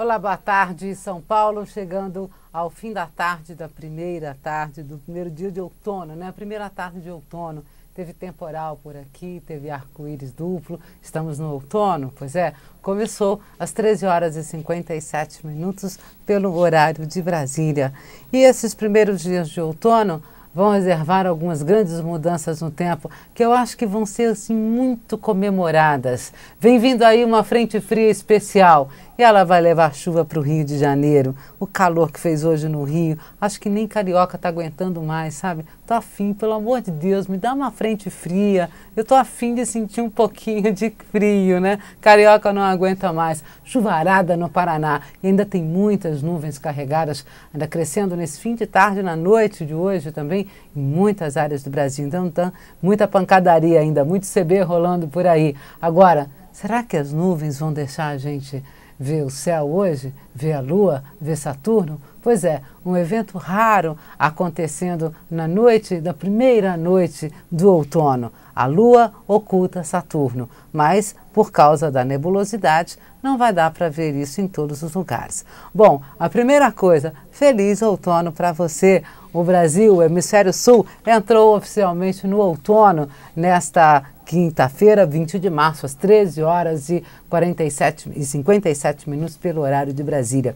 Olá, boa tarde, São Paulo, chegando ao fim da tarde da primeira tarde do primeiro dia de outono, né? A primeira tarde de outono. Teve temporal por aqui, teve arco-íris duplo, estamos no outono, pois é. Começou às 13 horas e 57 minutos pelo horário de Brasília. E esses primeiros dias de outono vão reservar algumas grandes mudanças no tempo que eu acho que vão ser assim, muito comemoradas. Vem vindo aí uma frente fria especial e ela vai levar chuva para o Rio de Janeiro. O calor que fez hoje no Rio, acho que nem carioca está aguentando mais, sabe? Tô afim, pelo amor de Deus, me dá uma frente fria. Eu tô afim de sentir um pouquinho de frio, né? Carioca não aguenta mais. Chuvarada no Paraná. E ainda tem muitas nuvens carregadas, ainda crescendo nesse fim de tarde, na noite de hoje também, em muitas áreas do Brasil. Então, tá muita pancadaria ainda, muito CB rolando por aí. Agora, será que as nuvens vão deixar a gente vê o céu hoje, vê a lua, vê Saturno. Pois é, um evento raro acontecendo na noite da primeira noite do outono. A lua oculta Saturno, mas por causa da nebulosidade não vai dar para ver isso em todos os lugares. Bom, a primeira coisa, feliz outono para você. O Brasil, o hemisfério sul, entrou oficialmente no outono nesta quinta-feira, 20 de março, às 13 horas e, 47, e 57 minutos pelo horário de Brasília.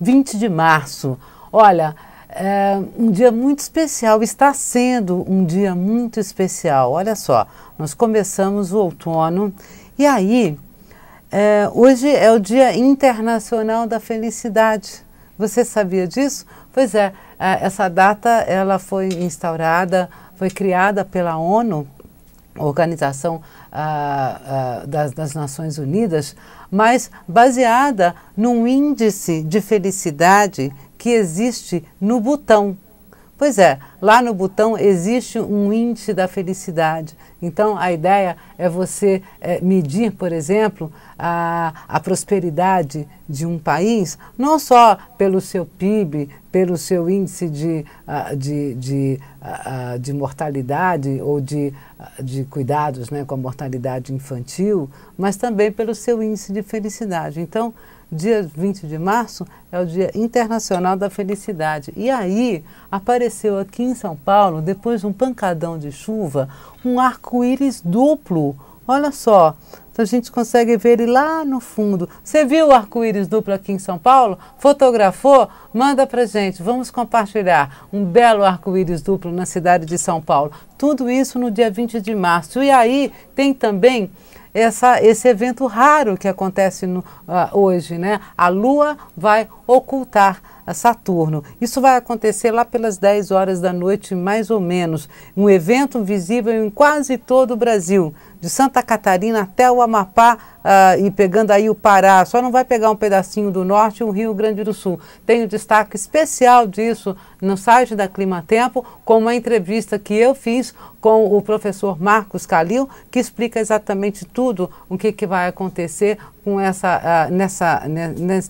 20 de março, olha, é um dia muito especial, está sendo um dia muito especial. Olha só, nós começamos o outono e aí, é, hoje é o Dia Internacional da Felicidade. Você sabia disso? Pois é, é essa data ela foi instaurada, foi criada pela ONU Organização ah, ah, das, das, Nações Unidas, mas baseada num índice de felicidade que existe no Butão. Pois é, lá no Butão existe um índice da felicidade. Então, a ideia é você é, medir, por exemplo, a, a prosperidade de um país, não só pelo seu PIB, pelo seu índice de, ah, de, de, ah, ah, de mortalidade ou de, de cuidados né, com a mortalidade infantil, mas também pelo seu índice de felicidade. Então, dia 20 de março é o Dia Internacional da Felicidade. E aí apareceu aqui em São Paulo, depois de um pancadão de chuva, um arco-íris duplo. Olha só, a gente consegue ver ele lá no fundo. Você viu o arco-íris duplo aqui em São Paulo? Fotografou? Manda para gente. Vamos compartilhar um belo arco-íris duplo na cidade de São Paulo. Tudo isso no dia 20 de março. E aí tem também essa, esse evento raro que acontece no, uh, hoje, né? A Lua vai ocultar a Saturno. Isso vai acontecer lá pelas 10 horas da noite, mais ou menos. Um evento visível em quase todo o Brasil, de Santa Catarina até o Amapá uh, e pegando aí o Pará. Só não vai pegar um pedacinho do norte e um Rio Grande do Sul. Tem o um destaque especial disso no site da Climatempo, com uma entrevista que eu fiz com o professor Marcos Calil, que explica exatamente tudo o que, que vai acontecer com essa, uh, nessa,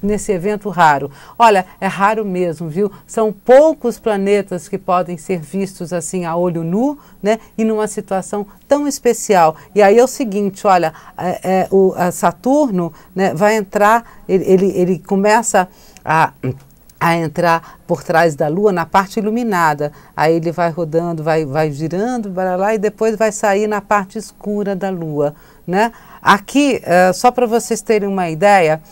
nesse evento raro. Olha, é raro mesmo, viu? São poucos planetas que podem ser vistos assim a olho nu, né? E numa situação tão especial. E aí é o seguinte, olha, é, é, o Saturno né, vai entrar, ele, ele, ele começa a a entrar por trás da Lua na parte iluminada. Aí ele vai rodando, vai, vai girando para lá e depois vai sair na parte escura da Lua. Né? Aqui, eh, só para vocês terem uma ideia,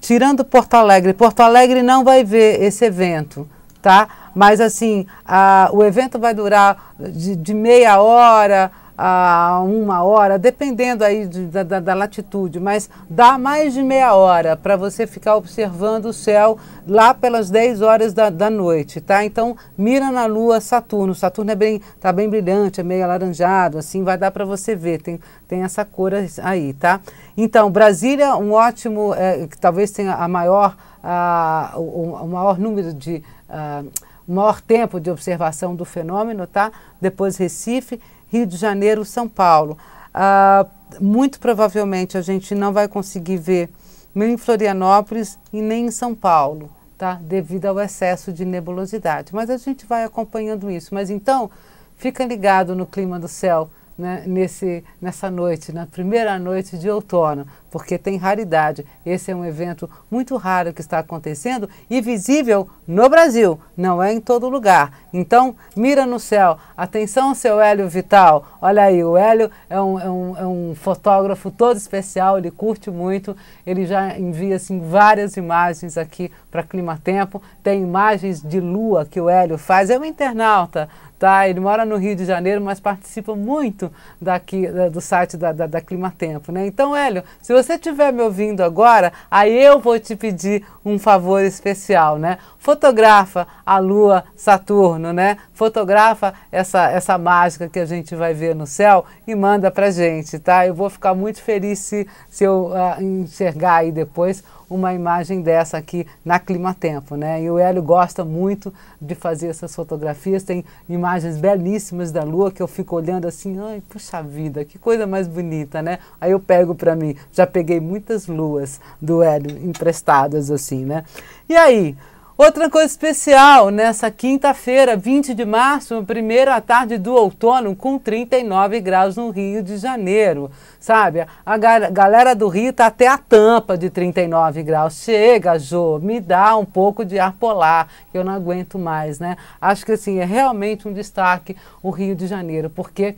tirando Porto Alegre, Porto Alegre não vai ver esse evento, tá? Mas assim, a, o evento vai durar de, de meia hora a uma hora, dependendo aí de, da, da, latitude, mas dá mais de meia hora para você ficar observando o céu lá pelas 10 horas da, da noite, tá? Então mira na Lua Saturno, Saturno é bem, tá bem brilhante, é meio alaranjado, assim vai dar para você ver, tem, tem essa cor aí, tá? Então Brasília, um ótimo, é, que talvez tenha a maior, a, o, o maior número de a, ah, o maior tempo de observação do fenômeno, tá? Depois Recife Rio de Janeiro, São Paulo. Ah, muito provavelmente a gente não vai conseguir ver nem em Florianópolis e nem em São Paulo, tá? devido ao excesso de nebulosidade. Mas a gente vai acompanhando isso. Mas então, fica ligado no clima do céu né, nesse, nessa noite, na primeira noite de outono, porque tem raridade. Esse é um evento muito raro que está acontecendo e visível no Brasil, não é em todo lugar. Então, mira no céu. Atenção, seu Hélio Vital. Olha aí, o Hélio é um, é um, é um fotógrafo todo especial, ele curte muito, ele já envia assim, várias imagens aqui para Climatempo. Tem imagens de lua que o Hélio faz, é um internauta Tá? Ele mora no Rio de Janeiro, mas participa muito daqui da, do site da, da, da Climatempo, né? Então, Hélio, se você estiver me ouvindo agora, aí eu vou te pedir um favor especial, né? Fotografa a Lua Saturno, né? Fotografa essa, essa mágica que a gente vai ver no céu e manda pra gente, tá? Eu vou ficar muito feliz se, se eu uh, enxergar aí depois uma imagem dessa aqui na Clima Tempo, né? E o Hélio gosta muito de fazer essas fotografias, tem imagens belíssimas da Lua que eu fico olhando assim, ai, puxa vida, que coisa mais bonita, né? Aí eu pego para mim, já peguei muitas luas do Hélio emprestadas assim, né? E aí, Outra coisa especial, nessa quinta-feira, 20 de março, primeira tarde do outono, com 39 graus no Rio de Janeiro. Sabe, a galera do Rio tá até a tampa de 39 graus. Chega, Jô, me dá um pouco de ar polar, que eu não aguento mais, né? Acho que, assim, é realmente um destaque o Rio de Janeiro, porque,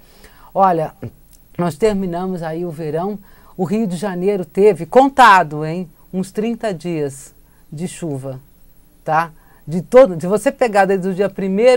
olha, nós terminamos aí o verão, o Rio de Janeiro teve, contado, hein, uns 30 dias de chuva tá? De todo, se você pegar desde o dia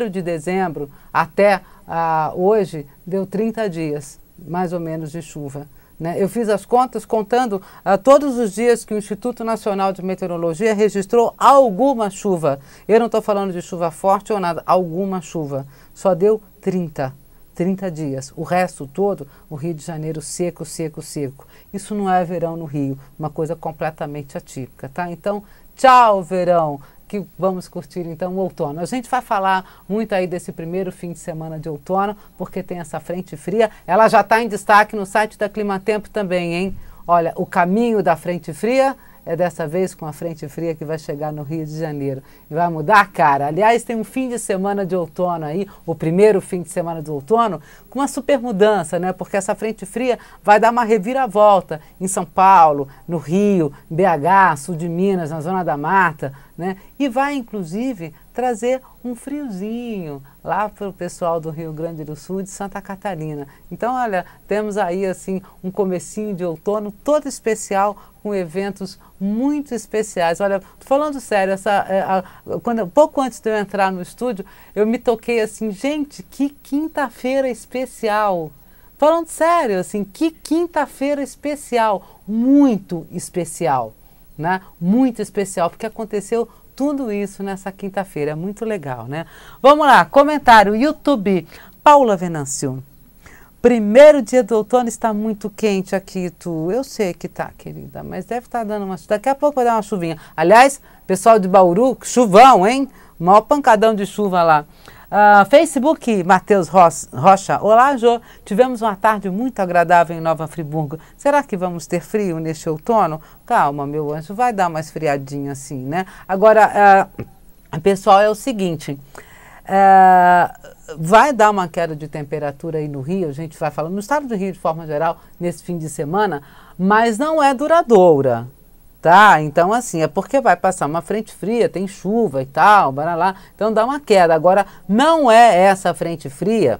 1 de dezembro até ah, hoje, deu 30 dias, mais ou menos, de chuva. Né? Eu fiz as contas contando ah, todos os dias que o Instituto Nacional de Meteorologia registrou alguma chuva. Eu não estou falando de chuva forte ou nada, alguma chuva. Só deu 30. 30 dias. O resto todo, o Rio de Janeiro seco, seco, seco. Isso não é verão no Rio, uma coisa completamente atípica, tá? Então, tchau, verão! que vamos curtir então o outono. A gente vai falar muito aí desse primeiro fim de semana de outono, porque tem essa frente fria. Ela já está em destaque no site da Climatempo também, hein? Olha, o caminho da frente fria é dessa vez com a frente fria que vai chegar no Rio de Janeiro. E vai mudar a cara. Aliás, tem um fim de semana de outono aí, o primeiro fim de semana de outono, com uma super mudança, né? Porque essa frente fria vai dar uma reviravolta em São Paulo, no Rio, BH, sul de Minas, na Zona da Mata, né? E vai, inclusive, trazer um friozinho lá para o pessoal do Rio Grande do Sul e de Santa Catarina. Então, olha, temos aí assim um comecinho de outono todo especial com eventos muito especiais. Olha, falando sério, essa, é, a, quando, pouco antes de eu entrar no estúdio, eu me toquei assim, gente, que quinta-feira especial. Falando sério, assim, que quinta-feira especial, muito especial, né? Muito especial, porque aconteceu tudo isso nessa quinta-feira, é muito legal, né? Vamos lá, comentário, YouTube, Paula Venancio. Primeiro dia do outono está muito quente aqui, tu. Eu sei que tá, querida, mas deve estar tá dando uma chuva. Daqui a pouco vai dar uma chuvinha. Aliás, pessoal de Bauru, chuvão, hein? maior pancadão de chuva lá. Uh, Facebook, Matheus Rocha. Olá, Jô. Tivemos uma tarde muito agradável em Nova Friburgo. Será que vamos ter frio neste outono? Calma, meu anjo, vai dar uma esfriadinha assim, né? Agora, uh, pessoal, é o seguinte. É, vai dar uma queda de temperatura aí no Rio, a gente vai falando, no estado do Rio de forma geral, nesse fim de semana, mas não é duradoura, tá? Então, assim, é porque vai passar uma frente fria, tem chuva e tal, bora lá, então dá uma queda. Agora, não é essa frente fria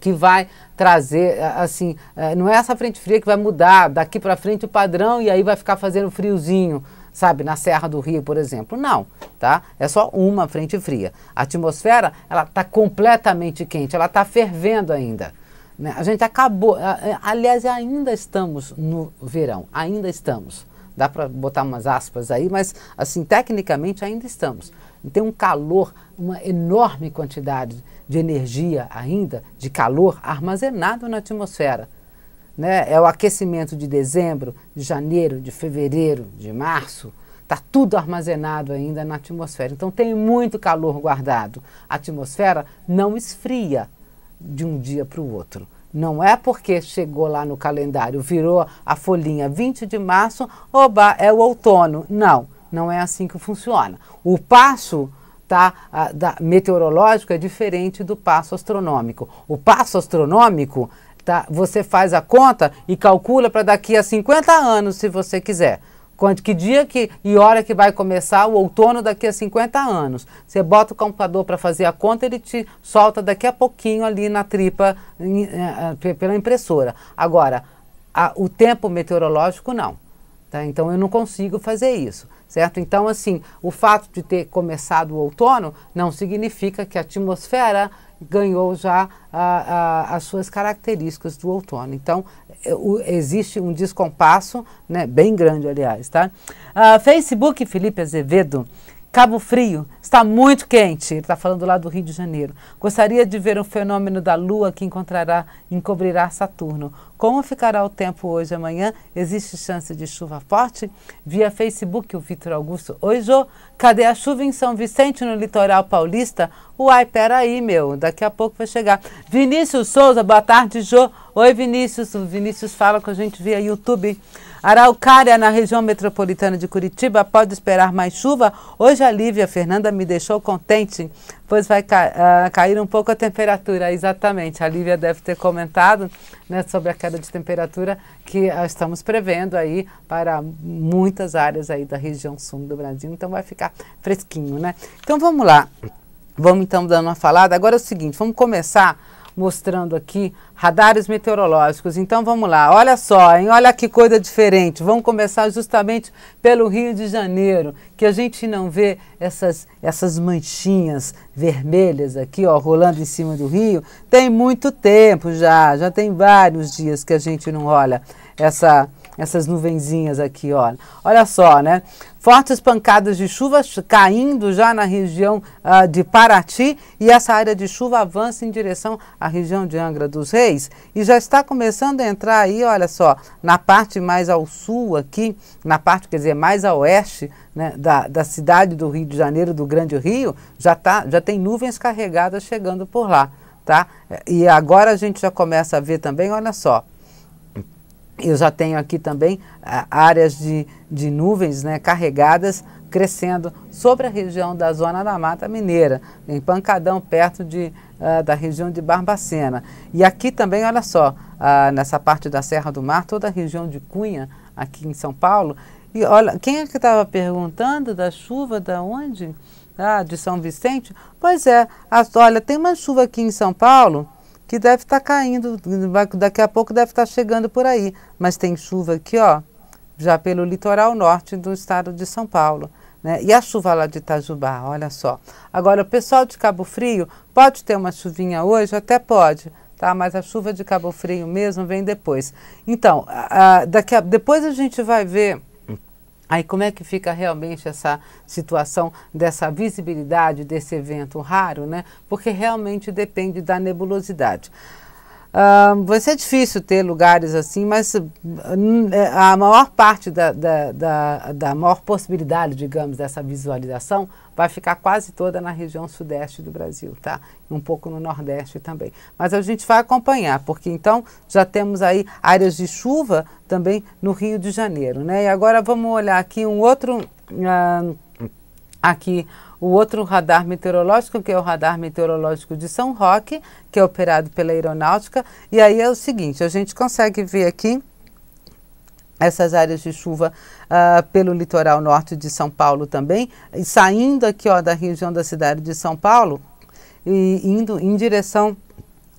que vai trazer, assim, é, não é essa frente fria que vai mudar daqui para frente o padrão e aí vai ficar fazendo friozinho sabe, na Serra do Rio, por exemplo. Não, tá? É só uma frente fria. A atmosfera, ela está completamente quente, ela está fervendo ainda. Né? A gente acabou, é, aliás, ainda estamos no verão, ainda estamos. Dá para botar umas aspas aí, mas assim, tecnicamente ainda estamos. Tem um calor, uma enorme quantidade de energia ainda, de calor armazenado na atmosfera né? é o aquecimento de dezembro, de janeiro, de fevereiro, de março. Está tudo armazenado ainda na atmosfera. Então tem muito calor guardado. A atmosfera não esfria de um dia para o outro. Não é porque chegou lá no calendário, virou a folhinha 20 de março, oba, é o outono. Não, não é assim que funciona. O passo tá, a, da, meteorológico é diferente do passo astronômico. O passo astronômico tá? Você faz a conta e calcula para daqui a 50 anos, se você quiser. Quanto que dia que e hora que vai começar o outono daqui a 50 anos. Você bota o computador para fazer a conta, ele te solta daqui a pouquinho ali na tripa em, eh, eh, pela impressora. Agora, a, o tempo meteorológico não. Tá? Então eu não consigo fazer isso certo? Então, assim, o fato de ter começado o outono não significa que a atmosfera ganhou já a, a, as suas características do outono. Então, é, o, existe um descompasso, né, bem grande, aliás. Tá? Uh, Facebook, Felipe Azevedo. Cabo Frio está muito quente, ele está falando lá do Rio de Janeiro. Gostaria de ver um fenômeno da Lua que encontrará, encobrirá Saturno. Como ficará o tempo hoje e amanhã? Existe chance de chuva forte? Via Facebook, o Vitor Augusto. Oi, Jô. Cadê a chuva em São Vicente, no litoral paulista? Uai, peraí, meu. Daqui a pouco vai chegar. Vinícius Souza, boa tarde, Jô. Oi, Vinícius. O Vinícius fala com a gente via YouTube. Araucária, na região metropolitana de Curitiba, pode esperar mais chuva. Hoje a Lívia Fernanda me deixou contente, pois vai ca uh, cair um pouco a temperatura. Exatamente, a Lívia deve ter comentado né, sobre a queda de temperatura que uh, estamos prevendo aí para muitas áreas aí da região sul do Brasil. Então vai ficar fresquinho, né? Então vamos lá. Vamos então dando uma falada. Agora é o seguinte, vamos começar mostrando aqui radares meteorológicos. Então vamos lá, olha só, hein? olha que coisa diferente. Vamos começar justamente pelo Rio de Janeiro, que a gente não vê essas, essas manchinhas vermelhas aqui, ó, rolando em cima do rio. Tem muito tempo já, já tem vários dias que a gente não olha essa essas nuvenzinhas aqui, olha. Olha só, né? Fortes pancadas de chuva caindo já na região uh, de Paraty e essa área de chuva avança em direção à região de Angra dos Reis e já está começando a entrar aí, olha só, na parte mais ao sul aqui, na parte, quer dizer, mais a oeste né, da, da cidade do Rio de Janeiro, do Grande Rio, já, tá, já tem nuvens carregadas chegando por lá. Tá? E agora a gente já começa a ver também, olha só, eu já tenho aqui também ah, áreas de, de nuvens né, carregadas crescendo sobre a região da zona da Mata Mineira, em Pancadão, perto de, ah, da região de Barbacena. E aqui também, olha só, ah, nessa parte da Serra do Mar, toda a região de Cunha, aqui em São Paulo. E olha, quem é que estava perguntando da chuva, da onde? Ah, de São Vicente? Pois é, as, olha, tem uma chuva aqui em São Paulo, que deve estar tá caindo, daqui a pouco deve estar tá chegando por aí. Mas tem chuva aqui, ó, já pelo litoral norte do estado de São Paulo. Né? E a chuva lá de Itajubá, olha só. Agora, o pessoal de Cabo Frio pode ter uma chuvinha hoje? Até pode, tá? Mas a chuva de Cabo Frio mesmo vem depois. Então, a, a, daqui a, depois a gente vai ver Aí como é que fica realmente essa situação dessa visibilidade desse evento raro, né? Porque realmente depende da nebulosidade. Uh, vai ser difícil ter lugares assim, mas hum, é, a maior parte da, da, da, da, maior possibilidade, digamos, dessa visualização vai ficar quase toda na região sudeste do Brasil, tá? Um pouco no nordeste também. Mas a gente vai acompanhar, porque então já temos aí áreas de chuva também no Rio de Janeiro, né? E agora vamos olhar aqui um outro uh, aqui o outro radar meteorológico, que é o radar meteorológico de São Roque, que é operado pela aeronáutica. E aí é o seguinte, a gente consegue ver aqui essas áreas de chuva uh, pelo litoral norte de São Paulo também, e saindo aqui ó, da região da cidade de São Paulo e indo em direção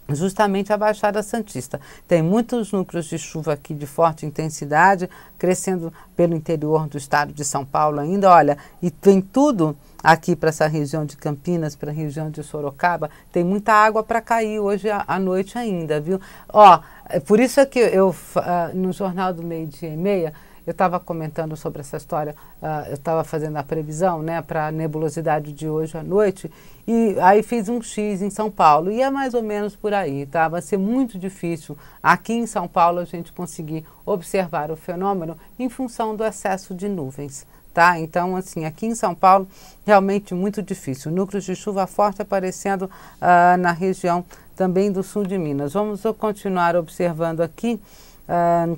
justamente a Baixada Santista. Tem muitos núcleos de chuva aqui de forte intensidade, crescendo pelo interior do estado de São Paulo ainda, olha, e tem tudo aqui para essa região de Campinas, para a região de Sorocaba, tem muita água para cair hoje à, noite ainda, viu? Ó, é, por isso é que eu, uh, no Jornal do Meio Dia e Meia, eu estava comentando sobre essa história, uh, eu estava fazendo a previsão né, para a nebulosidade de hoje à noite, e aí fiz um X em São Paulo, e é mais ou menos por aí, tá? Vai ser muito difícil aqui em São Paulo a gente conseguir observar o fenômeno em função do excesso de nuvens tá? Então, assim, aqui em São Paulo, realmente muito difícil. Núcleos de chuva forte aparecendo uh, na região também do sul de Minas. Vamos continuar observando aqui. Uh,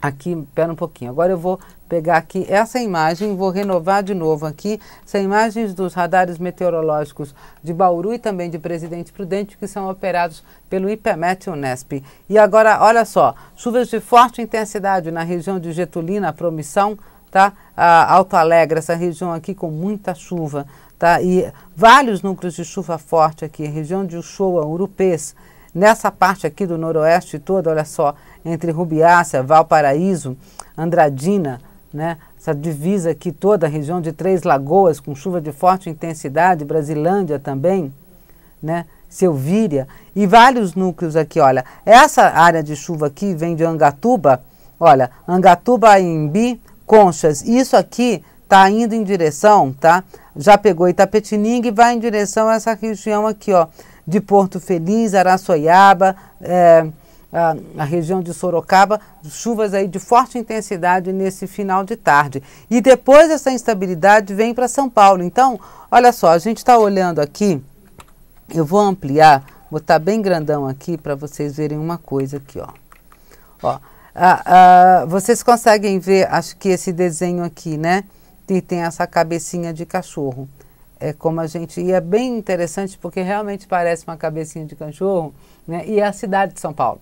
aqui, pera um pouquinho. Agora eu vou pegar aqui essa imagem, vou renovar de novo aqui. São imagens dos radares meteorológicos de Bauru e também de Presidente Prudente, que são operados pelo IPMET Unesp. E agora, olha só, chuvas de forte intensidade na região de Getulina, Promissão, tá? A Alto Alegre, essa região aqui com muita chuva, tá? E vários núcleos de chuva forte aqui, região de Uchoa, Urupês, nessa parte aqui do noroeste toda, olha só, entre Rubiácea, Valparaíso, Andradina, né? Essa divisa aqui toda, a região de Três Lagoas, com chuva de forte intensidade, Brasilândia também, né? Selvíria e vários núcleos aqui, olha. Essa área de chuva aqui vem de Angatuba, olha, Angatuba, Imbi, conchas. Isso aqui está indo em direção, tá? Já pegou Itapetininga e vai em direção a essa região aqui, ó, de Porto Feliz, Araçoiaba, é, a, a, região de Sorocaba, chuvas aí de forte intensidade nesse final de tarde. E depois essa instabilidade vem para São Paulo. Então, olha só, a gente está olhando aqui, eu vou ampliar, vou botar tá bem grandão aqui para vocês verem uma coisa aqui, ó. Ó, ah, ah, vocês conseguem ver, acho que esse desenho aqui, né? Que tem essa cabecinha de cachorro. É como a gente. E é bem interessante porque realmente parece uma cabecinha de cachorro, né? E é a cidade de São Paulo.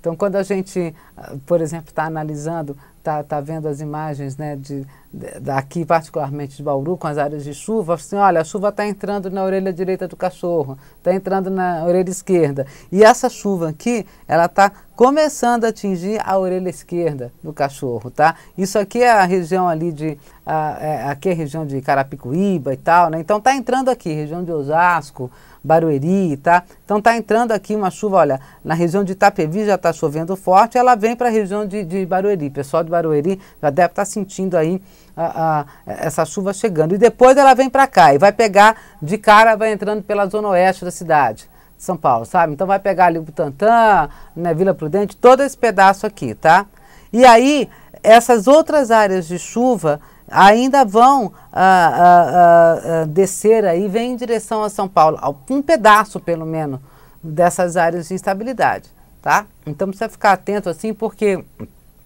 Então, quando a gente, ah, por exemplo, está analisando, está tá vendo as imagens né, de, de, daqui, particularmente de Bauru, com as áreas de chuva, assim, olha, a chuva está entrando na orelha direita do cachorro, está entrando na orelha esquerda. E essa chuva aqui, ela está começando a atingir a orelha esquerda do cachorro, tá? Isso aqui é a região ali de, a, ah, é, aqui é a região de Carapicuíba e tal, né? Então, está entrando aqui, região de Osasco, Barueri, tá? Então está entrando aqui uma chuva, olha, na região de Itapevi já está chovendo forte, ela vem para a região de, de Barueri. O pessoal de Barueri já deve estar tá sentindo aí a, a, essa chuva chegando. E depois ela vem para cá e vai pegar de cara, vai entrando pela zona oeste da cidade. de São Paulo, sabe? Então vai pegar ali o Butantã, né, Vila Prudente, todo esse pedaço aqui, tá? E aí, essas outras áreas de chuva ainda vão ah, ah, ah, descer aí, vem em direção a São Paulo, um pedaço pelo menos dessas áreas de instabilidade, tá? Então precisa ficar atento assim, porque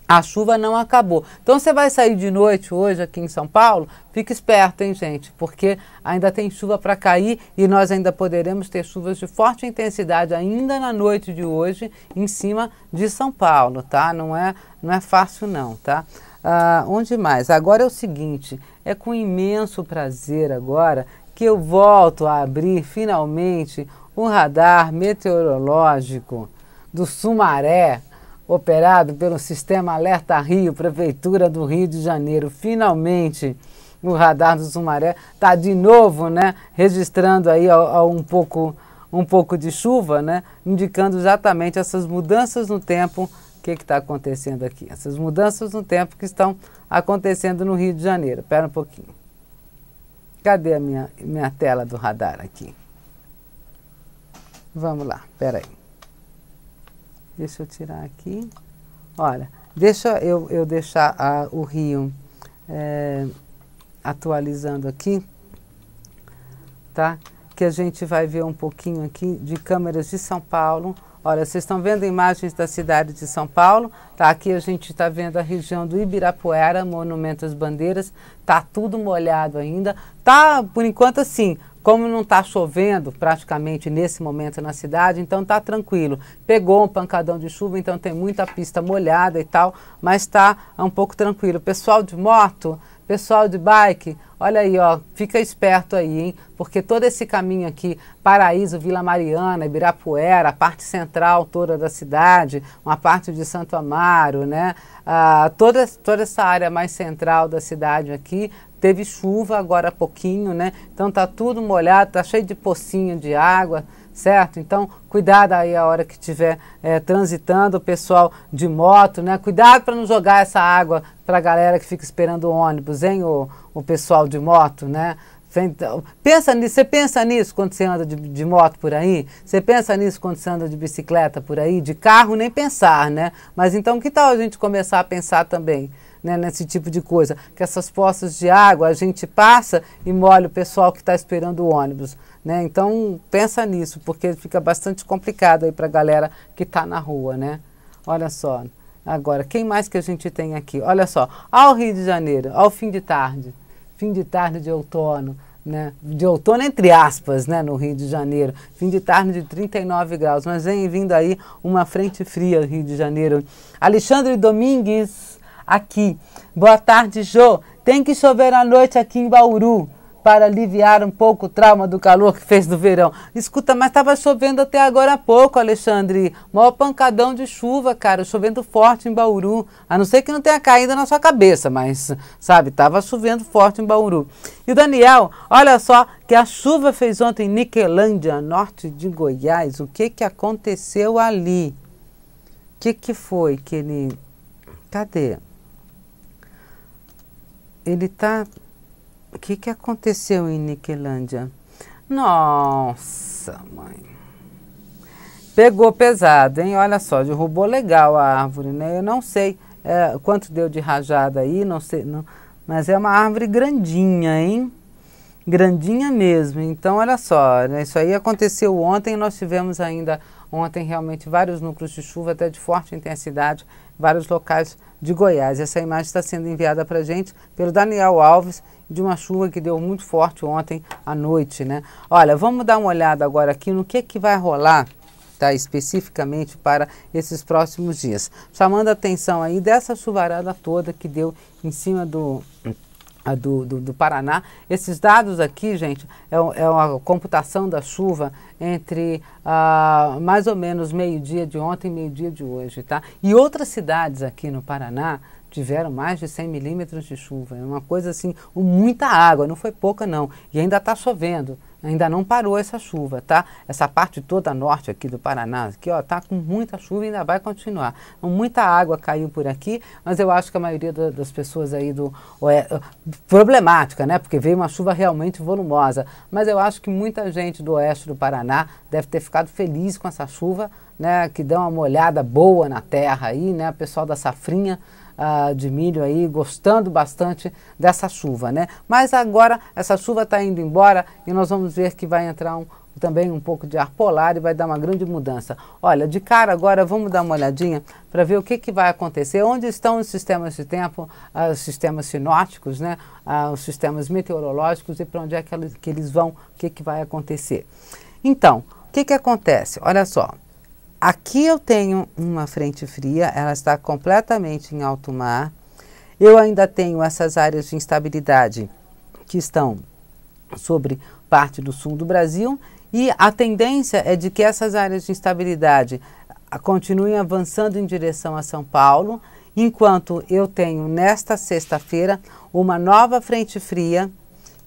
a chuva não acabou. Então você vai sair de noite hoje aqui em São Paulo, fique esperto, hein, gente, porque ainda tem chuva para cair e nós ainda poderemos ter chuvas de forte intensidade ainda na noite de hoje em cima de São Paulo, tá? Não é, não é fácil não, tá? Ah, onde mais? Agora é o seguinte: é com imenso prazer agora que eu volto a abrir finalmente um radar meteorológico do Sumaré, operado pelo Sistema Alerta Rio, Prefeitura do Rio de Janeiro. Finalmente, o radar do Sumaré está de novo, né, registrando aí ó, ó, um pouco um pouco de chuva, né, indicando exatamente essas mudanças no tempo que está acontecendo aqui? Essas mudanças no tempo que estão acontecendo no Rio de Janeiro. Espera um pouquinho. Cadê a minha, minha tela do radar aqui? Vamos lá, espera aí. Deixa eu tirar aqui. Olha, deixa eu, eu deixar a, o Rio é, atualizando aqui, tá? Que a gente vai ver um pouquinho aqui de câmeras de São Paulo, Olha, vocês estão vendo imagens da cidade de São Paulo. Tá aqui a gente está vendo a região do Ibirapuera, Monumento às Bandeiras. Tá tudo molhado ainda. Tá, por enquanto, assim. Como não está chovendo praticamente nesse momento na cidade, então tá tranquilo. Pegou um pancadão de chuva, então tem muita pista molhada e tal, mas está um pouco tranquilo. Pessoal de moto, Pessoal de bike, olha aí, ó, fica esperto aí, hein? Porque todo esse caminho aqui, Paraíso, Vila Mariana, Ibirapuera, a parte central toda da cidade, uma parte de Santo Amaro, né? Ah, toda, toda essa área mais central da cidade aqui teve chuva agora há pouquinho, né? Então tá tudo molhado, tá cheio de pocinho de água certo? Então, cuidado aí a hora que estiver é, transitando, o pessoal de moto, né? Cuidado para não jogar essa água para a galera que fica esperando o ônibus, hein, o, o pessoal de moto, né? Então, pensa nisso, você pensa nisso quando você anda de, de, moto por aí? Você pensa nisso quando você anda de bicicleta por aí? De carro, nem pensar, né? Mas então, que tal a gente começar a pensar também né, nesse tipo de coisa? Que essas poças de água a gente passa e molha o pessoal que está esperando o ônibus. Né? Então, pensa nisso, porque fica bastante complicado aí para a galera que está na rua, né? Olha só. Agora, quem mais que a gente tem aqui? Olha só, ao Rio de Janeiro, ao fim de tarde, fim de tarde de outono, né? De outono entre aspas, né, no Rio de Janeiro, fim de tarde de 39 graus, mas vem vindo aí uma frente fria no Rio de Janeiro. Alexandre Domingues aqui. Boa tarde, Jô. Tem que chover à noite aqui em Bauru para aliviar um pouco o trauma do calor que fez no verão. Escuta, mas estava chovendo até agora há pouco, Alexandre. Maior pancadão de chuva, cara, chovendo forte em Bauru. A não ser que não tenha caído na sua cabeça, mas, sabe, estava chovendo forte em Bauru. E o Daniel, olha só que a chuva fez ontem em Niquelândia, norte de Goiás. O que, que aconteceu ali? O que, que foi que ele... Cadê? Ele está o que, que aconteceu em Niquelândia? Nossa, mãe. Pegou pesado, hein? Olha só, derrubou legal a árvore, né? Eu não sei é, quanto deu de rajada aí, não sei, não, mas é uma árvore grandinha, hein? Grandinha mesmo. Então, olha só, né? isso aí aconteceu ontem, nós tivemos ainda ontem realmente vários núcleos de chuva, até de forte intensidade, vários locais de Goiás. Essa imagem está sendo enviada para a gente pelo Daniel Alves, de uma chuva que deu muito forte ontem à noite, né? Olha, vamos dar uma olhada agora aqui no que, que vai rolar tá, especificamente para esses próximos dias. Chamando a atenção aí dessa chuvarada toda que deu em cima do, do, do, do Paraná. Esses dados aqui, gente, é, é uma computação da chuva entre a ah, mais ou menos meio-dia de ontem e meio-dia de hoje, tá? E outras cidades aqui no Paraná tiveram mais de 100 milímetros de chuva. É uma coisa assim, muita água, não foi pouca não. E ainda está chovendo, ainda não parou essa chuva, tá? Essa parte toda norte aqui do Paraná, aqui ó, está com muita chuva e ainda vai continuar. Então, muita água caiu por aqui, mas eu acho que a maioria da, das pessoas aí do... É, problemática, né? Porque veio uma chuva realmente volumosa. Mas eu acho que muita gente do oeste do Paraná deve ter ficado feliz com essa chuva, né? Que deu uma molhada boa na terra aí, né? O pessoal da safrinha uh, de milho aí, gostando bastante dessa chuva, né? Mas agora essa chuva está indo embora e nós vamos ver que vai entrar um, também um pouco de ar polar e vai dar uma grande mudança. Olha, de cara agora vamos dar uma olhadinha para ver o que, que vai acontecer, onde estão os sistemas de tempo, ah, os sistemas sinóticos, né, ah, os sistemas meteorológicos e para onde é que eles, que eles vão, o que, que vai acontecer. Então, o que, que acontece? Olha só, Aqui eu tenho uma frente fria, ela está completamente em alto mar. Eu ainda tenho essas áreas de instabilidade que estão sobre parte do sul do Brasil e a tendência é de que essas áreas de instabilidade ah, continuem avançando em direção a São Paulo, enquanto eu tenho nesta sexta-feira uma nova frente fria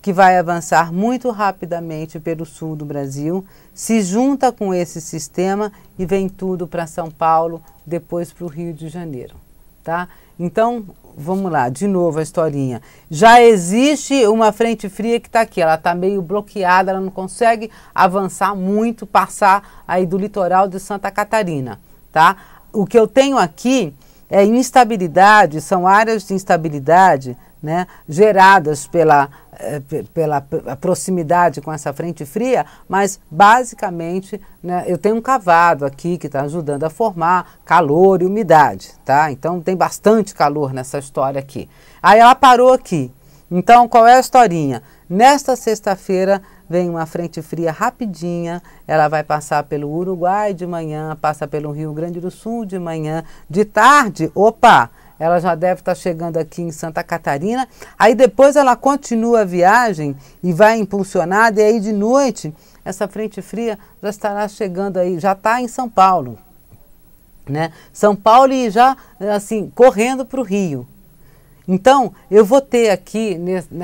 que vai avançar muito rapidamente pelo sul do Brasil, se junta com esse sistema e vem tudo para São Paulo, depois para o Rio de Janeiro. Tá? Então, vamos lá, de novo a historinha. Já existe uma frente fria que está aqui, ela está meio bloqueada, ela não consegue avançar muito, passar aí do litoral de Santa Catarina. Tá? O que eu tenho aqui é instabilidade, são áreas de instabilidade né, geradas pela, eh, pela proximidade com essa frente fria, mas basicamente né, eu tenho um cavado aqui que está ajudando a formar calor e umidade, tá? Então tem bastante calor nessa história aqui. Aí ela parou aqui. Então qual é a historinha? Nesta sexta-feira vem uma frente fria rapidinha, ela vai passar pelo Uruguai de manhã, passa pelo Rio Grande do Sul de manhã, de tarde, opa! Ela já deve estar tá chegando aqui em Santa Catarina. Aí depois ela continua a viagem e vai impulsionada, e aí de noite essa frente fria já estará chegando aí, já está em São Paulo. Né? São Paulo e já assim correndo para o Rio. Então, eu vou ter aqui,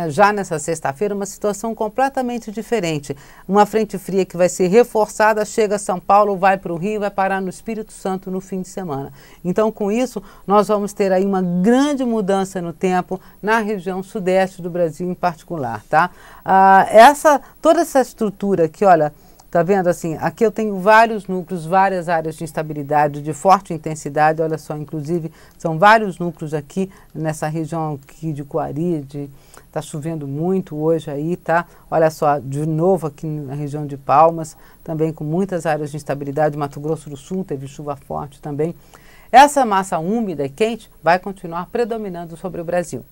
já nessa sexta-feira, uma situação completamente diferente. Uma frente fria que vai ser reforçada, chega a São Paulo, vai para o Rio, vai parar no Espírito Santo no fim de semana. Então, com isso, nós vamos ter aí uma grande mudança no tempo na região sudeste do Brasil em particular, tá? Ah, essa, toda essa estrutura aqui, olha, Tá vendo assim? Aqui eu tenho vários núcleos, várias áreas de instabilidade, de forte intensidade. Olha só, inclusive, são vários núcleos aqui nessa região aqui de Coari, de tá chovendo muito hoje aí, tá? Olha só, de novo aqui na região de Palmas, também com muitas áreas de instabilidade. Mato Grosso do Sul teve chuva forte também. Essa massa úmida e quente vai continuar predominando sobre o Brasil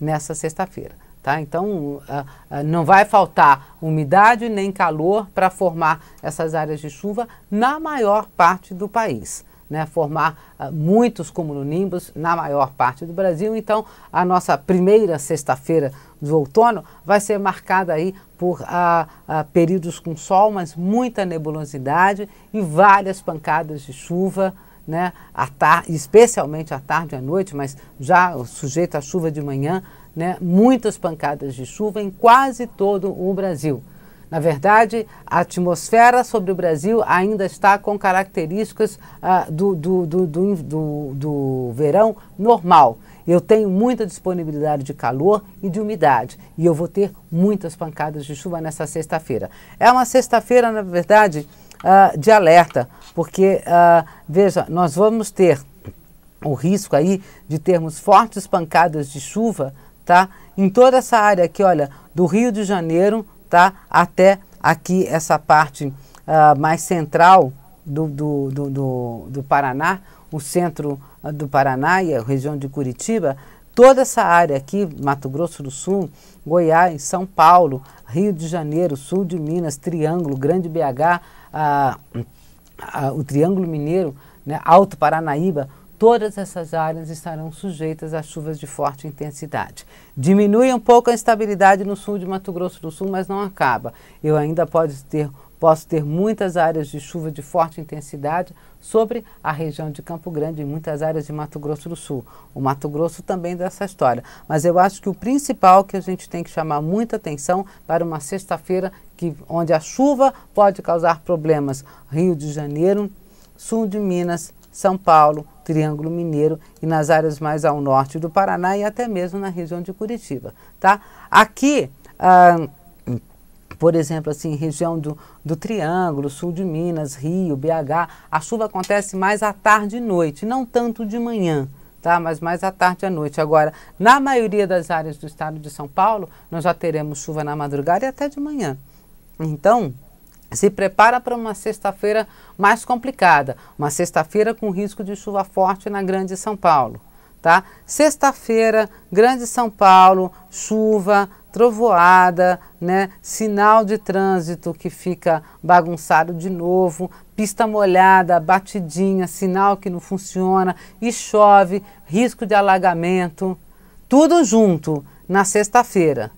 nessa sexta-feira. Tá? Então, uh, uh, não vai faltar umidade nem calor para formar essas áreas de chuva na maior parte do país. Né? Formar uh, muitos cumulonimbus na maior parte do Brasil. Então, a nossa primeira sexta-feira do outono vai ser marcada aí por períodos com sol, mas muita nebulosidade e várias pancadas de chuva né, a tar especialmente à tarde e à noite, mas já sujeita à chuva de manhã né, muitas pancadas de chuva em quase todo o Brasil. Na verdade, a atmosfera sobre o Brasil ainda está com características ah, do, do, do, do, verão normal. Eu tenho muita disponibilidade de calor e de umidade e eu vou ter muitas pancadas de chuva nessa sexta-feira. É uma sexta-feira, na verdade, ah, de alerta, porque, ah, veja, nós vamos ter o risco aí de termos fortes pancadas de chuva tá? Em toda essa área aqui, olha, do Rio de Janeiro, tá? Até aqui essa parte uh, mais central do, do, do, do, do Paraná, o centro ah, do Paraná e a região de Curitiba, toda essa área aqui, Mato Grosso do Sul, Goiás, São Paulo, Rio de Janeiro, Sul de Minas, Triângulo, Grande BH, ah, ah, o Triângulo Mineiro, né, Alto Paranaíba, todas essas áreas estarão sujeitas a chuvas de forte intensidade. Diminui um pouco a instabilidade no sul de Mato Grosso do Sul, mas não acaba. Eu ainda pode ter, posso ter muitas áreas de chuva de forte intensidade sobre a região de Campo Grande e muitas áreas de Mato Grosso do Sul. O Mato Grosso também dessa história. Mas eu acho que o principal que a gente tem que chamar muita atenção para uma sexta-feira que, onde a chuva pode causar problemas. Rio de Janeiro, sul de Minas, são Paulo, Triângulo Mineiro e nas áreas mais ao norte do Paraná e até mesmo na região de Curitiba, tá? Aqui, ah, por exemplo, assim, região do, do Triângulo, sul de Minas, Rio, BH, a chuva acontece mais à tarde e noite, não tanto de manhã, tá? Mas mais à tarde e à noite. Agora, na maioria das áreas do estado de São Paulo, nós já teremos chuva na madrugada e até de manhã. Então, se prepara para uma sexta-feira mais complicada, uma sexta-feira com risco de chuva forte na Grande São Paulo. Tá? Sexta-feira, Grande São Paulo, chuva, trovoada, né? sinal de trânsito que fica bagunçado de novo, pista molhada, batidinha, sinal que não funciona e chove, risco de alagamento, tudo junto na sexta-feira,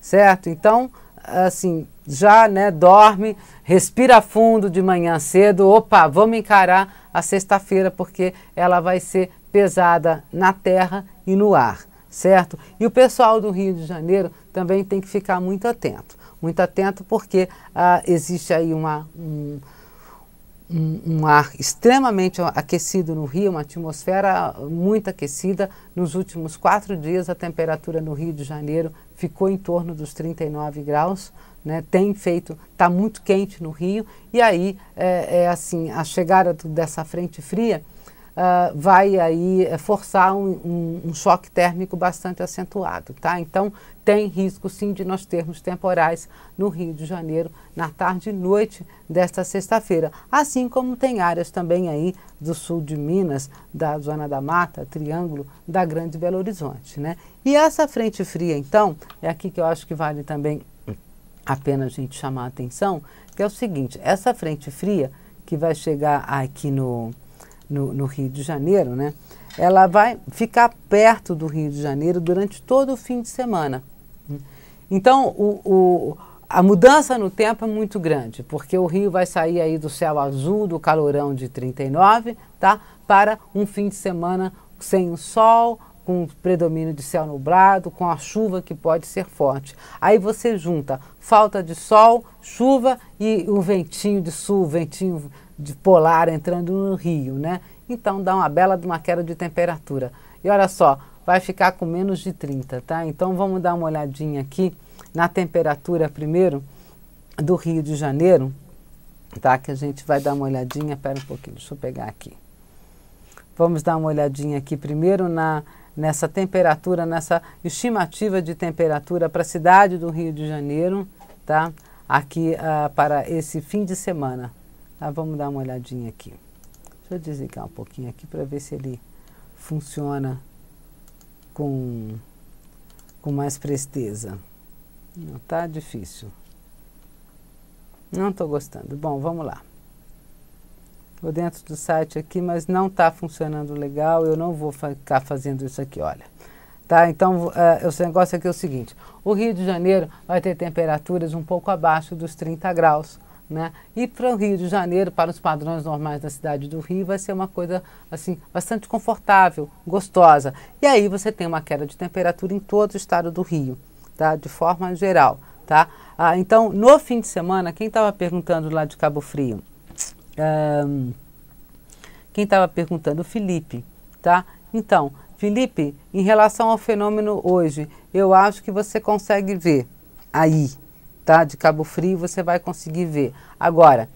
certo? Então, assim, já né, dorme, respira fundo de manhã cedo, opa, vamos encarar a sexta-feira porque ela vai ser pesada na terra e no ar, certo? E o pessoal do Rio de Janeiro também tem que ficar muito atento, muito atento porque ah, existe aí uma, um, um, um, ar extremamente aquecido no Rio, uma atmosfera muito aquecida. Nos últimos quatro dias, a temperatura no Rio de Janeiro ficou em torno dos 39 graus, né, tem feito, está muito quente no Rio, e aí é, é assim, a chegada do, dessa frente fria uh, vai aí é, forçar um, um, um, choque térmico bastante acentuado, tá? Então tem risco sim de nós termos temporais no Rio de Janeiro na tarde e noite desta sexta-feira, assim como tem áreas também aí do sul de Minas, da zona da mata, Triângulo, da Grande Belo Horizonte, né? E essa frente fria, então, é aqui que eu acho que vale também apenas a gente chamar a atenção, que é o seguinte, essa frente fria que vai chegar aqui no, no, no Rio de Janeiro, né? Ela vai ficar perto do Rio de Janeiro durante todo o fim de semana. Então, o, o a mudança no tempo é muito grande, porque o Rio vai sair aí do céu azul, do calorão de 39, tá? Para um fim de semana sem o sol, com predomínio de céu nublado, com a chuva que pode ser forte. Aí você junta falta de sol, chuva e o ventinho de sul, ventinho de polar entrando no rio, né? Então dá uma bela de uma queda de temperatura. E olha só, vai ficar com menos de 30, tá? Então vamos dar uma olhadinha aqui na temperatura primeiro do Rio de Janeiro, tá? Que a gente vai dar uma olhadinha, pera um pouquinho, deixa eu pegar aqui. Vamos dar uma olhadinha aqui primeiro na nessa temperatura, nessa estimativa de temperatura para a cidade do Rio de Janeiro, tá? Aqui uh, para esse fim de semana. Tá? Vamos dar uma olhadinha aqui. Deixa eu desligar um pouquinho aqui para ver se ele funciona com, com mais presteza. Não tá difícil. Não estou gostando. Bom, vamos lá. Vou dentro do site aqui, mas não está funcionando legal, eu não vou ficar fazendo isso aqui, olha. Tá? Então, uh, negócio aqui é o seguinte, o Rio de Janeiro vai ter temperaturas um pouco abaixo dos 30 graus, né? E para o Rio de Janeiro, para os padrões normais da cidade do Rio, vai ser uma coisa assim bastante confortável, gostosa. E aí você tem uma queda de temperatura em todo o estado do Rio, tá? De forma geral, tá? Ah, então, no fim de semana, quem estava perguntando lá de Cabo Frio? Um, quem estava perguntando? O Felipe, tá? Então, Felipe, em relação ao fenômeno hoje, eu acho que você consegue ver aí, tá? De Cabo Frio você vai conseguir ver. Agora,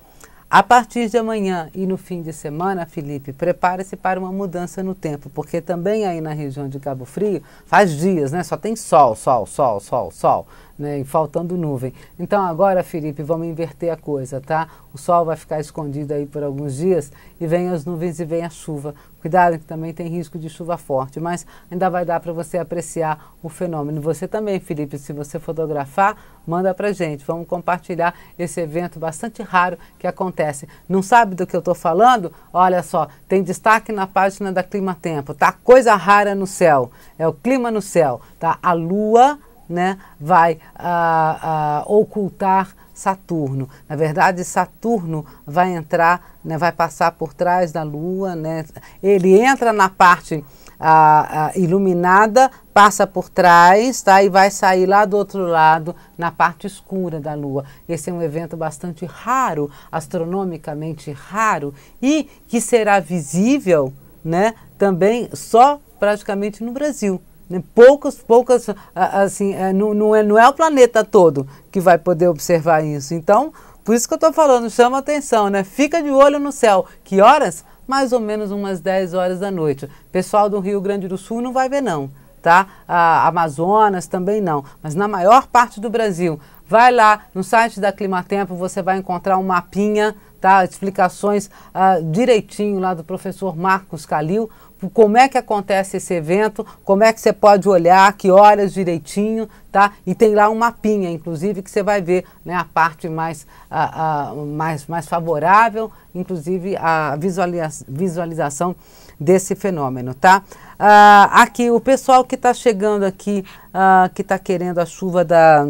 a partir de amanhã e no fim de semana, Felipe, prepare-se para uma mudança no tempo, porque também aí na região de Cabo Frio faz dias, né? Só tem sol, sol, sol, sol, sol né, e faltando nuvem. Então agora, Felipe, vamos inverter a coisa, tá? O sol vai ficar escondido aí por alguns dias e vem as nuvens e vem a chuva. Cuidado que também tem risco de chuva forte, mas ainda vai dar para você apreciar o fenômeno. Você também, Felipe, se você fotografar, manda para gente. Vamos compartilhar esse evento bastante raro que acontece. Não sabe do que eu estou falando? Olha só, tem destaque na página da Clima Tempo, tá? Coisa rara no céu, é o clima no céu, tá? A lua né, vai ah, ah, ocultar Saturno. Na verdade, Saturno vai entrar, né, vai passar por trás da Lua, né, ele entra na parte ah, ah, iluminada, passa por trás tá, e vai sair lá do outro lado, na parte escura da Lua. Esse é um evento bastante raro, astronomicamente raro, e que será visível né, também só praticamente no Brasil poucas né? Poucos, poucas, ah, ah, assim, eh, não, não, é, não é o planeta todo que vai poder observar isso. Então, por isso que eu estou falando, chama atenção, né? Fica de olho no céu. Que horas? Mais ou menos umas 10 horas da noite. Pessoal do Rio Grande do Sul não vai ver, não tá? A Amazonas também não, mas na maior parte do Brasil. Vai lá no site da Climatempo, você vai encontrar um mapinha, tá? Explicações uh, direitinho lá do professor Marcos Calil. Tipo, como é que acontece esse evento, como é que você pode olhar, que horas direitinho, tá? E tem lá um mapinha, inclusive, que você vai ver né, a parte mais, a, a, mais, mais favorável, inclusive a visualiza visualização desse fenômeno, tá? Ah, aqui, o pessoal que está chegando aqui, ah, que está querendo a chuva da...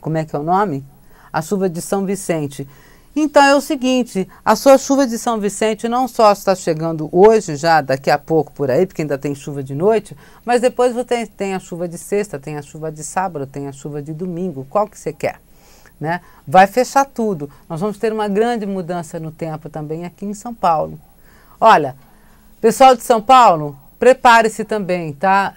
Como é que é o nome? A chuva de São Vicente. Então é o seguinte, a sua chuva de São Vicente não só está chegando hoje, já daqui a pouco por aí, porque ainda tem chuva de noite, mas depois você tem a chuva de sexta, tem a chuva de sábado, tem a chuva de domingo, qual que você quer? Né? Vai fechar tudo. Nós vamos ter uma grande mudança no tempo também aqui em São Paulo. Olha, pessoal de São Paulo, Prepare-se também, tá?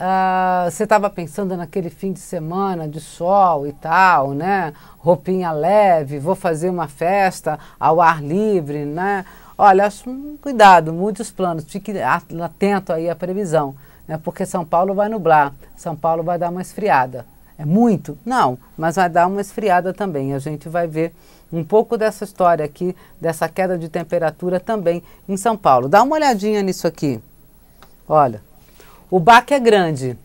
Uh, você estava pensando naquele fim de semana de sol e tal, né? Roupinha leve, vou fazer uma festa ao ar livre, né? Olha, cuidado, mude os planos, fique atento aí à previsão, né? Porque São Paulo vai nublar, São Paulo vai dar uma esfriada. É muito? Não, mas vai dar uma esfriada também. A gente vai ver um pouco dessa história aqui, dessa queda de temperatura também em São Paulo. Dá uma olhadinha nisso aqui. Olha, o baque é grande.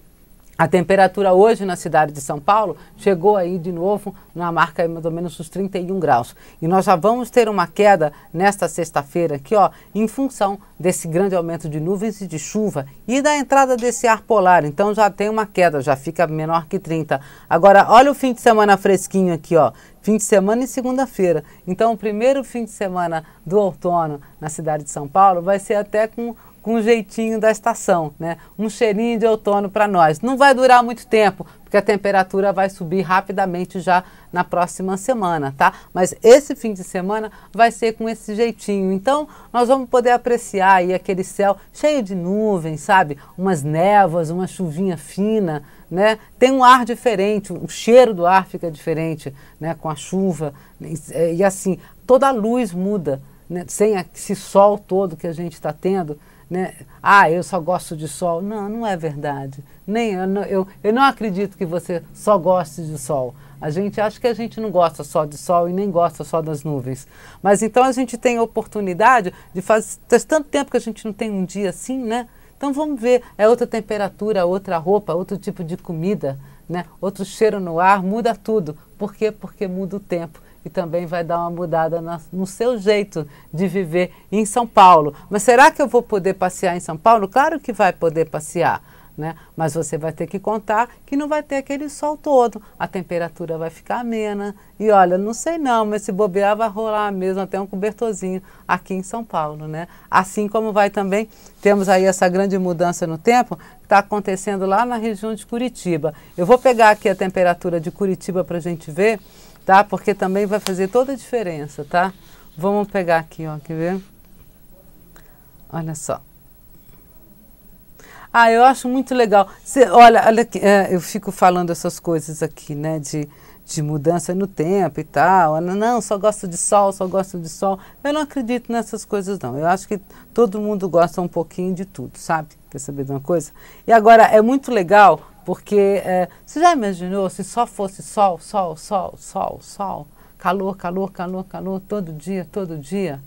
A temperatura hoje na cidade de São Paulo chegou aí de novo na marca mais ou menos dos 31 graus. E nós já vamos ter uma queda nesta sexta-feira aqui, ó, em função desse grande aumento de nuvens e de chuva e da entrada desse ar polar. Então já tem uma queda, já fica menor que 30. Agora, olha o fim de semana fresquinho aqui, ó. Fim de semana e segunda-feira. Então, o primeiro fim de semana do outono na cidade de São Paulo vai ser até com com o jeitinho da estação, né? Um cheirinho de outono para nós. Não vai durar muito tempo, porque a temperatura vai subir rapidamente já na próxima semana, tá? Mas esse fim de semana vai ser com esse jeitinho. Então, nós vamos poder apreciar aí aquele céu cheio de nuvens, sabe? Umas névoas, uma chuvinha fina, né? Tem um ar diferente, o cheiro do ar fica diferente, né? Com a chuva e, e assim, toda a luz muda, né? Sem esse sol todo que a gente está tendo né? Ah, eu só gosto de sol. Não, não é verdade. Nem eu, não, eu, eu não acredito que você só goste de sol. A gente acha que a gente não gosta só de sol e nem gosta só das nuvens. Mas então a gente tem a oportunidade de fazer. Faz tanto tempo que a gente não tem um dia assim, né? Então vamos ver. É outra temperatura, outra roupa, outro tipo de comida, né? outro cheiro no ar, muda tudo. Por quê? Porque muda o tempo e também vai dar uma mudada na, no seu jeito de viver em São Paulo. Mas será que eu vou poder passear em São Paulo? Claro que vai poder passear. Né? Mas você vai ter que contar que não vai ter aquele sol todo, a temperatura vai ficar amena. E olha, não sei não, mas se bobear vai rolar mesmo até um cobertorzinho aqui em São Paulo, né? Assim como vai também, temos aí essa grande mudança no tempo que está acontecendo lá na região de Curitiba. Eu vou pegar aqui a temperatura de Curitiba para a gente ver tá? Porque também vai fazer toda a diferença, tá? Vamos pegar aqui, ó, quer ver? Olha só. Ah, eu acho muito legal. Cê, olha, olha é, eu fico falando essas coisas aqui, né? De, de mudança no tempo e tal. Não, só gosto de sol, só gosto de sol. Eu não acredito nessas coisas, não. Eu acho que todo mundo gosta um pouquinho de tudo, sabe? Quer saber de uma coisa? E agora, é muito legal porque é, você já imaginou se só fosse sol, sol, sol, sol, sol, calor, calor, calor, calor, todo dia, todo dia?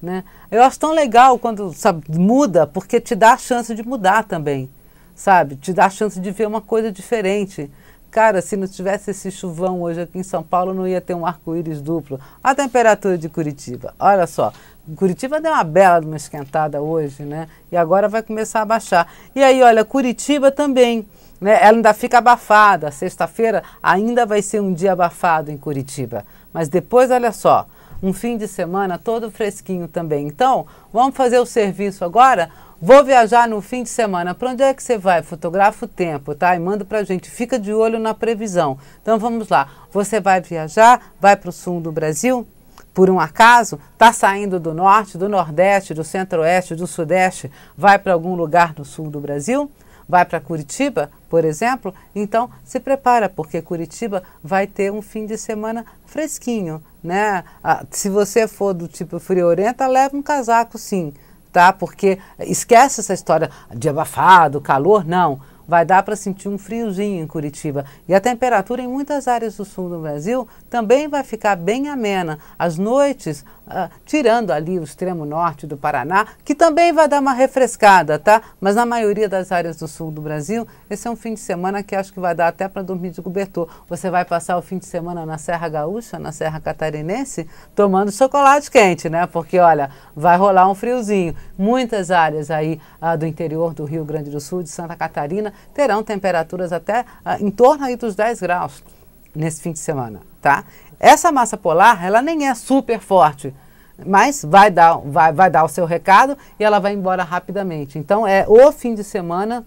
Né? Eu acho tão legal quando sabe, muda, porque te dá a chance de mudar também, sabe? Te dá a chance de ver uma coisa diferente. Cara, se não tivesse esse chuvão hoje aqui em São Paulo, não ia ter um arco-íris duplo. Olha a temperatura de Curitiba, olha só. Curitiba deu uma bela uma esquentada hoje, né? E agora vai começar a baixar. E aí, olha, Curitiba também né? Ela ainda fica abafada. Sexta-feira ainda vai ser um dia abafado em Curitiba. Mas depois, olha só, um fim de semana todo fresquinho também. Então, vamos fazer o serviço agora? Vou viajar no fim de semana. Para onde é que você vai? Fotografa o tempo, tá? E manda para a gente. Fica de olho na previsão. Então vamos lá. Você vai viajar? Vai para o sul do Brasil? Por um acaso, está saindo do norte, do nordeste, do centro-oeste, do sudeste, vai para algum lugar do sul do Brasil? Vai para Curitiba? por exemplo, então se prepara, porque Curitiba vai ter um fim de semana fresquinho, né? Ah, se você for do tipo friorenta, leva um casaco sim, tá? Porque esquece essa história de abafado, calor, não. Vai dar para sentir um friozinho em Curitiba. E a temperatura em muitas áreas do sul do Brasil também vai ficar bem amena. As noites uh, tirando ali o extremo norte do Paraná, que também vai dar uma refrescada, tá? Mas na maioria das áreas do sul do Brasil, esse é um fim de semana que acho que vai dar até para dormir de cobertor. Você vai passar o fim de semana na Serra Gaúcha, na Serra Catarinense, tomando chocolate quente, né? Porque, olha, vai rolar um friozinho. Muitas áreas aí uh, do interior do Rio Grande do Sul, de Santa Catarina, terão temperaturas até uh, em torno aí dos 10 graus nesse fim de semana, tá? Essa massa polar, ela nem é super forte, mas vai dar, vai, vai dar o seu recado e ela vai embora rapidamente. Então é o fim de semana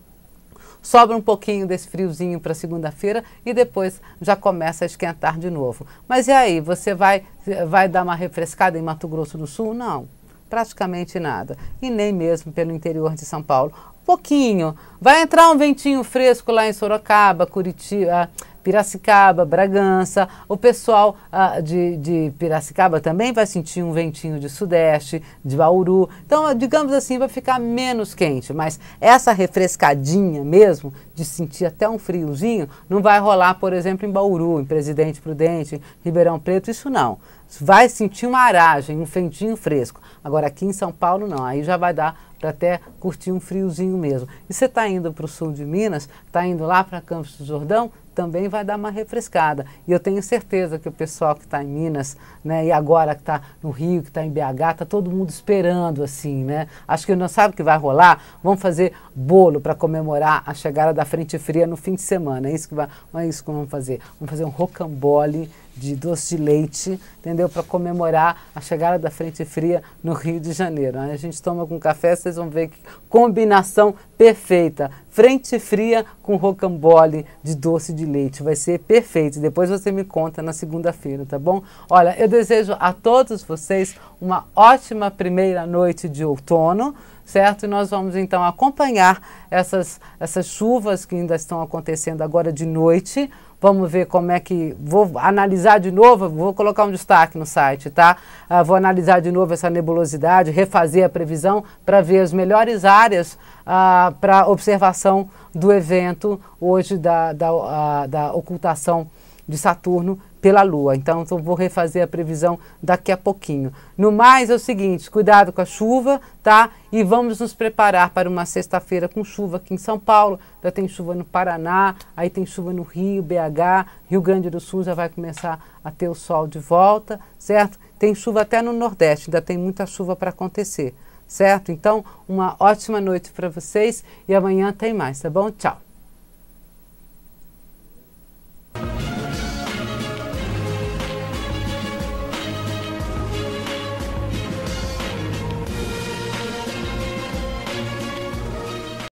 sobra um pouquinho desse friozinho para segunda-feira e depois já começa a esquentar de novo. Mas e aí, você vai, vai dar uma refrescada em Mato Grosso do Sul? Não, praticamente nada. E nem mesmo pelo interior de São Paulo. Pouquinho, Vai entrar um ventinho fresco lá em Sorocaba, Curitiba, Piracicaba, Bragança. O pessoal ah, de, de, Piracicaba também vai sentir um ventinho de sudeste, de Bauru. Então, digamos assim, vai ficar menos quente. Mas essa refrescadinha mesmo, de sentir até um friozinho, não vai rolar, por exemplo, em Bauru, em Presidente Prudente, em Ribeirão Preto, isso não. Vai sentir uma aragem, um ventinho fresco. Agora, aqui em São Paulo, não. Aí já vai dar para até curtir um friozinho mesmo. E você está indo para o sul de Minas, está indo lá para Campos do Jordão, também vai dar uma refrescada. E eu tenho certeza que o pessoal que está em Minas, né, e agora que está no Rio, que está em BH, está todo mundo esperando, assim, né? Acho que não sabe o que vai rolar. Vamos fazer bolo para comemorar a chegada da frente fria no fim de semana. É isso que, vai, é isso que vamos fazer. Vamos fazer um rocambole de doce de leite, entendeu? Para comemorar a chegada da frente fria no Rio de Janeiro. Aí a gente toma com café, vocês vão ver que combinação perfeita. Frente fria com rocambole de doce de leite. Vai ser perfeito. Depois você me conta na segunda-feira, tá bom? Olha, eu desejo a todos vocês uma ótima primeira noite de outono certo? E nós vamos então acompanhar essas, essas chuvas que ainda estão acontecendo agora de noite Vamos ver como é que. Vou analisar de novo, vou colocar um destaque no site, tá? Uh, vou analisar de novo essa nebulosidade, refazer a previsão para ver as melhores áreas uh, ah, para observação do evento hoje da, da, uh, da ocultação de Saturno pela Lua. Então, eu vou refazer a previsão daqui a pouquinho. No mais, é o seguinte: cuidado com a chuva, tá? E vamos nos preparar para uma sexta-feira com chuva aqui em São Paulo. Já tem chuva no Paraná, aí tem chuva no Rio, BH, Rio Grande do Sul já vai começar a ter o sol de volta, certo? Tem chuva até no Nordeste, ainda tem muita chuva para acontecer, certo? Então, uma ótima noite para vocês e amanhã tem mais, tá bom? Tchau!